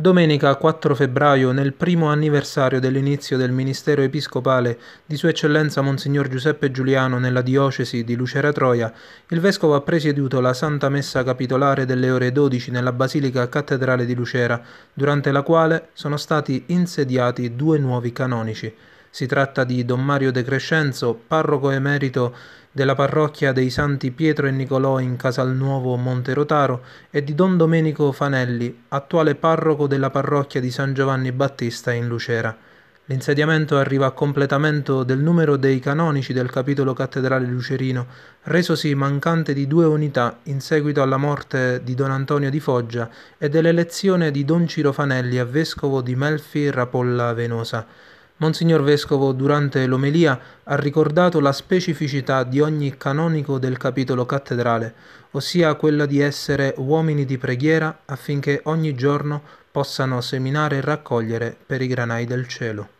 Domenica 4 febbraio, nel primo anniversario dell'inizio del ministero episcopale di Sua Eccellenza Monsignor Giuseppe Giuliano nella diocesi di Lucera Troia, il vescovo ha presieduto la Santa Messa Capitolare delle ore 12 nella Basilica Cattedrale di Lucera, durante la quale sono stati insediati due nuovi canonici. Si tratta di Don Mario De Crescenzo, parroco emerito della parrocchia dei Santi Pietro e Nicolò in Casalnuovo Monterotaro e di Don Domenico Fanelli, attuale parroco della parrocchia di San Giovanni Battista in Lucera. L'insediamento arriva a completamento del numero dei canonici del capitolo cattedrale lucerino, resosi mancante di due unità in seguito alla morte di Don Antonio di Foggia e dell'elezione di Don Ciro Fanelli a vescovo di Melfi Rapolla Venosa. Monsignor Vescovo durante l'omelia ha ricordato la specificità di ogni canonico del capitolo cattedrale, ossia quella di essere uomini di preghiera affinché ogni giorno possano seminare e raccogliere per i granai del cielo.